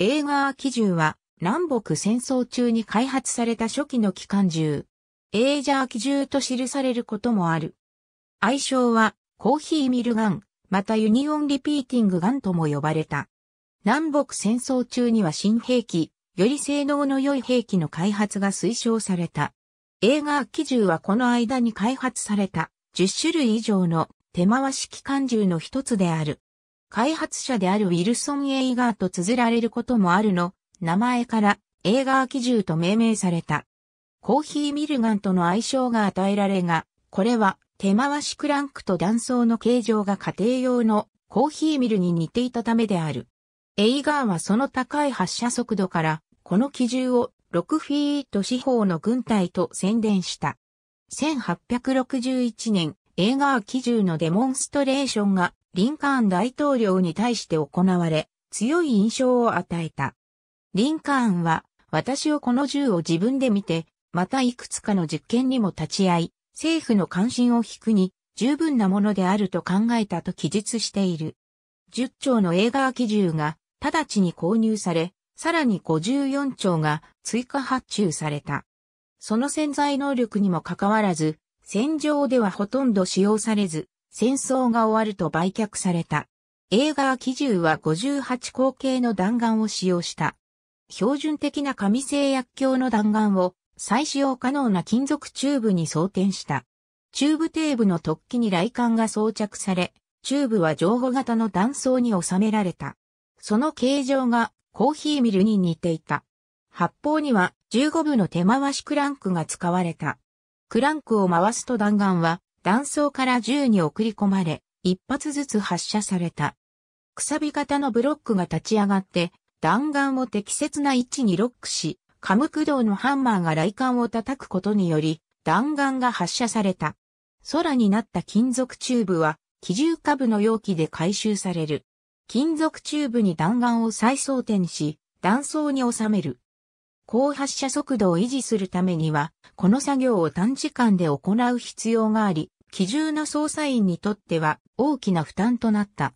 映画ー機銃は南北戦争中に開発された初期の機関銃。エージャー機銃と記されることもある。愛称はコーヒーミルガン、またユニオンリピーティングガンとも呼ばれた。南北戦争中には新兵器、より性能の良い兵器の開発が推奨された。映画機銃はこの間に開発された10種類以上の手回し機関銃の一つである。開発者であるウィルソン・エイガーと綴られることもあるの、名前からエイガー基銃と命名された。コーヒー・ミルガンとの相性が与えられが、これは手回しクランクと断層の形状が家庭用のコーヒーミルに似ていたためである。エイガーはその高い発射速度から、この機銃を6フィート四方の軍隊と宣伝した。1861年、映画機銃のデモンストレーションがリンカーン大統領に対して行われ、強い印象を与えた。リンカーンは、私をこの銃を自分で見て、またいくつかの実験にも立ち会い、政府の関心を引くに、十分なものであると考えたと記述している。10丁の映画機銃が直ちに購入され、さらに54丁が追加発注された。その潜在能力にもかかわらず、戦場ではほとんど使用されず、戦争が終わると売却された。映画機銃は58口径の弾丸を使用した。標準的な紙製薬鏡の弾丸を再使用可能な金属チューブに装填した。チューブテーブの突起に雷管が装着され、チューブは上後型の断層に収められた。その形状がコーヒーミルに似ていた。発砲には15部の手回しクランクが使われた。クランクを回すと弾丸は弾倉から銃に送り込まれ、一発ずつ発射された。くさび型のブロックが立ち上がって、弾丸を適切な位置にロックし、カム駆動のハンマーが雷管を叩くことにより、弾丸が発射された。空になった金属チューブは、機銃下部の容器で回収される。金属チューブに弾丸を再装填し、弾倉に収める。高発射速度を維持するためには、この作業を短時間で行う必要があり、機銃の操作員にとっては大きな負担となった。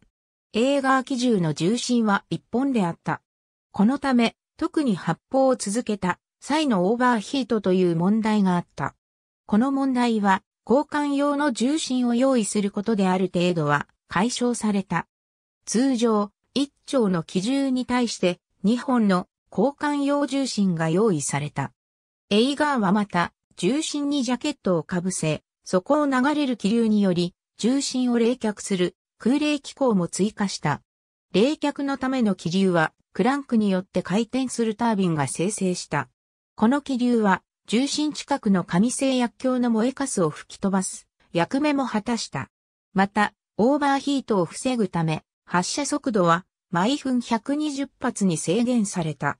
映画機銃の重心は一本であった。このため、特に発砲を続けた際のオーバーヒートという問題があった。この問題は、交換用の重心を用意することである程度は解消された。通常、1丁の機銃に対して2本の交換用重心が用意された。エイガーはまた、重心にジャケットをかぶせ、そこを流れる気流により、重心を冷却する空冷機構も追加した。冷却のための気流は、クランクによって回転するタービンが生成した。この気流は、重心近くの紙製薬莢の燃えかすを吹き飛ばす役目も果たした。また、オーバーヒートを防ぐため、発射速度は毎分120発に制限された。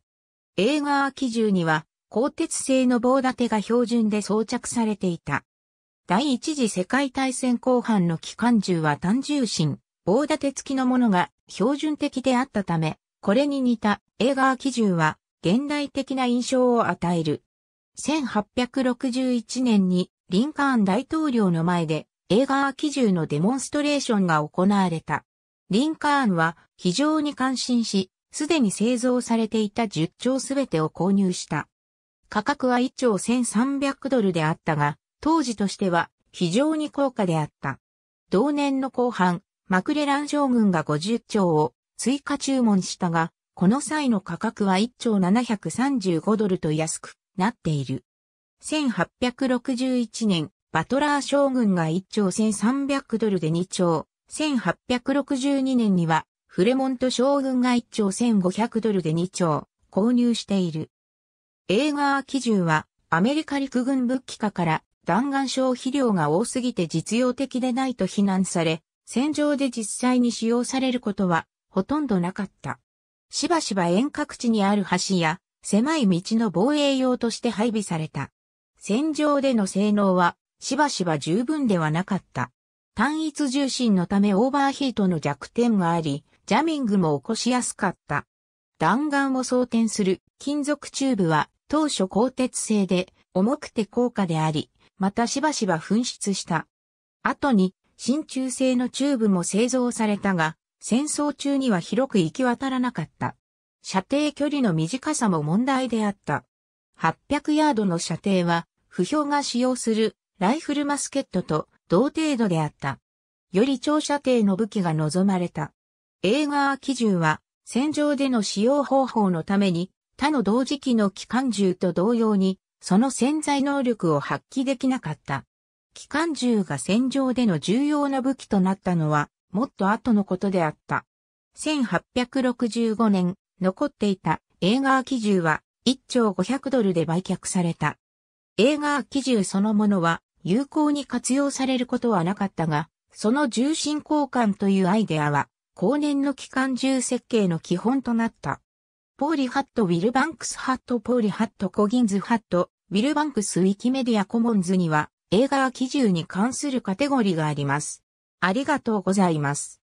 映画ー機銃には、鋼鉄製の棒立てが標準で装着されていた。第一次世界大戦後半の機関銃は単重心、棒立て付きのものが標準的であったため、これに似た映画ー機銃は現代的な印象を与える。1861年にリンカーン大統領の前で映画ー機銃のデモンストレーションが行われた。リンカーンは非常に感心し、すでに製造されていた10丁すべてを購入した。価格は1兆1300ドルであったが、当時としては非常に高価であった。同年の後半、マクレラン将軍が50兆を追加注文したが、この際の価格は1兆735ドルと安くなっている。1861年、バトラー将軍が1兆1300ドルで2兆。1862年には、フレモント将軍が1丁1500ドルで2丁購入している。映画基準は、アメリカ陸軍物機化から弾丸消費量が多すぎて実用的でないと非難され、戦場で実際に使用されることはほとんどなかった。しばしば遠隔地にある橋や狭い道の防衛用として配備された。戦場での性能はしばしば十分ではなかった。単一重心のためオーバーヒートの弱点があり、ジャミングも起こしやすかった。弾丸を装填する金属チューブは当初鋼鉄製で重くて高価であり、またしばしば紛失した。後に真鍮製のチューブも製造されたが、戦争中には広く行き渡らなかった。射程距離の短さも問題であった。800ヤードの射程は、不評が使用するライフルマスケットと同程度であった。より長射程の武器が望まれた。エーガー機銃は戦場での使用方法のために他の同時期の機関銃と同様にその潜在能力を発揮できなかった。機関銃が戦場での重要な武器となったのはもっと後のことであった。1865年残っていたエーガー機銃は1兆500ドルで売却された。エーガー機銃そのものは有効に活用されることはなかったが、その重心交換というアイデアは、後年の機関銃設計の基本となった。ポーリハット・ウィルバンクスハット・ポーリハット・コギンズハット、ウィルバンクス・ウィキメディア・コモンズには、映画基準に関するカテゴリーがあります。ありがとうございます。